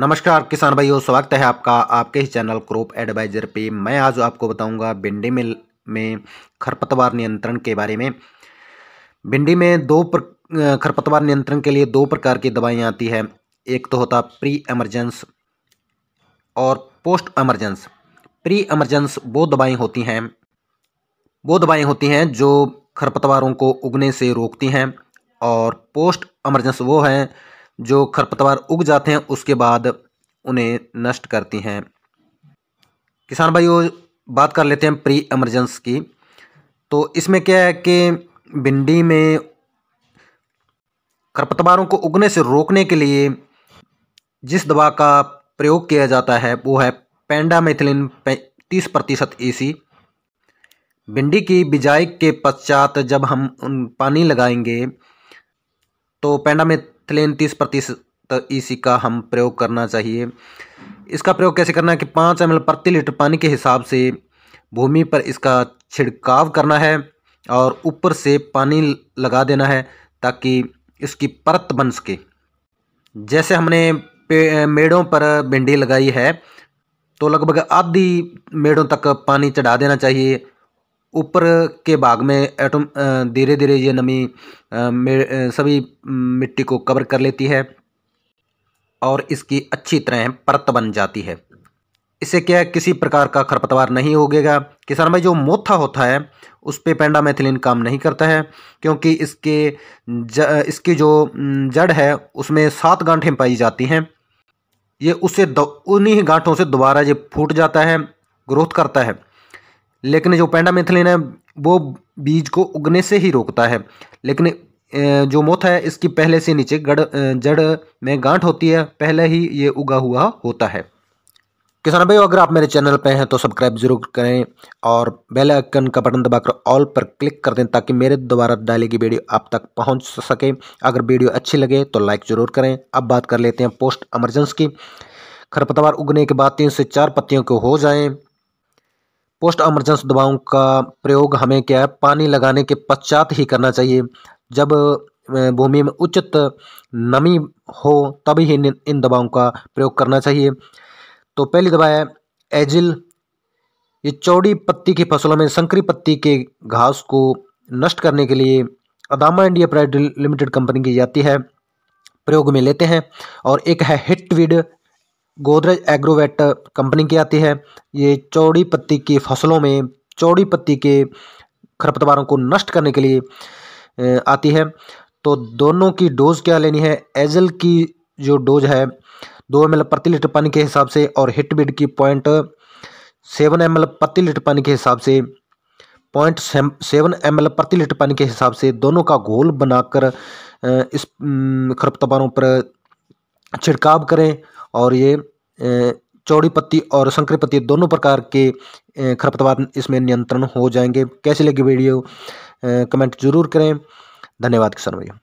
नमस्कार किसान भाइयों स्वागत है आपका आपके ही चैनल क्रॉप एडवाइजर पे मैं आज आपको बताऊंगा भिंडी मिल में खरपतवार नियंत्रण के बारे में भिंडी में दो प्र खरपतवार नियंत्रण के लिए दो प्रकार की दवाइयाँ आती है एक तो होता प्री एमरजेंस और पोस्ट एमरजेंस प्री एमरजेंस वो दवाएँ होती हैं वो दवाएँ होती हैं जो खरपतवारों को उगने से रोकती हैं और पोस्ट एमरजेंस वो हैं जो खरपतवार उग जाते हैं उसके बाद उन्हें नष्ट करती हैं किसान भाइयों बात कर लेते हैं प्री एमरजेंस की तो इसमें क्या है कि भिंडी में खरपतवारों को उगने से रोकने के लिए जिस दवा का प्रयोग किया जाता है वो है पेंडामेथिलिन तीस प्रतिशत ई e भिंडी की बिजाई के पश्चात जब हम उन पानी लगाएंगे तो पैंडामेथ फिलेन तीस प्रतिशत ई का हम प्रयोग करना चाहिए इसका प्रयोग कैसे करना है कि पाँच एम प्रति लीटर पानी के हिसाब से भूमि पर इसका छिड़काव करना है और ऊपर से पानी लगा देना है ताकि इसकी परत बन सके जैसे हमने मेड़ों पर भिंडी लगाई है तो लगभग आधी मेड़ों तक पानी चढ़ा देना चाहिए ऊपर के भाग में एटम धीरे धीरे ये नमी सभी मिट्टी को कवर कर लेती है और इसकी अच्छी तरह परत बन जाती है इससे क्या है किसी प्रकार का खरपतवार नहीं होगेगा किसान भाई जो मोथा होता है उस पर मैथिलीन काम नहीं करता है क्योंकि इसके ज, इसकी जो जड़ है उसमें सात गांठें पाई जाती हैं ये उससे उन्हीं गांठों से दोबारा ये फूट जाता है ग्रोथ करता है लेकिन जो पेंडामिथलिन है वो बीज को उगने से ही रोकता है लेकिन जो मोथ है इसकी पहले से नीचे गड़ जड़ में गांठ होती है पहले ही ये उगा हुआ होता है किसान भाई अगर आप मेरे चैनल पर हैं तो सब्सक्राइब जरूर करें और बेल आइकन का बटन दबाकर ऑल पर क्लिक कर दें ताकि मेरे द्वारा डाली गई वीडियो आप तक पहुंच सके अगर वीडियो अच्छी लगे तो लाइक जरूर करें अब बात कर लेते हैं पोस्ट एमरजेंस की खरपतवार उगने के बाद तीन से चार पत्तियों को हो जाएँ पोस्ट एमरजेंस दवाओं का प्रयोग हमें क्या है पानी लगाने के पश्चात ही करना चाहिए जब भूमि में उचित नमी हो तभी ही इन दवाओं का प्रयोग करना चाहिए तो पहली दवा है एजिल ये चौड़ी पत्ती की फसलों में संकरी पत्ती के घास को नष्ट करने के लिए Adama India private limited company की जाती है प्रयोग में लेते हैं और एक है हिटविड गोदरेज एग्रोवेट कंपनी की आती है ये चौड़ी पत्ती की फसलों में चौड़ी पत्ती के खरपतवारों को नष्ट करने के लिए आती है तो दोनों की डोज़ क्या लेनी है एजल की जो डोज है दो एम प्रति लीटर पानी के हिसाब से और हिटबिड की पॉइंट सेवन एम प्रति लीटर पानी के हिसाब से पॉइंट सेवन एम प्रति लीटर पानी के हिसाब से दोनों का घोल बनाकर इस खरपतवारों पर छिड़काव करें और ये चौड़ी पत्ती और संकर पत्ती दोनों प्रकार के खरपतवार इसमें नियंत्रण हो जाएंगे कैसे लगी वीडियो कमेंट जरूर करें धन्यवाद किसान भैया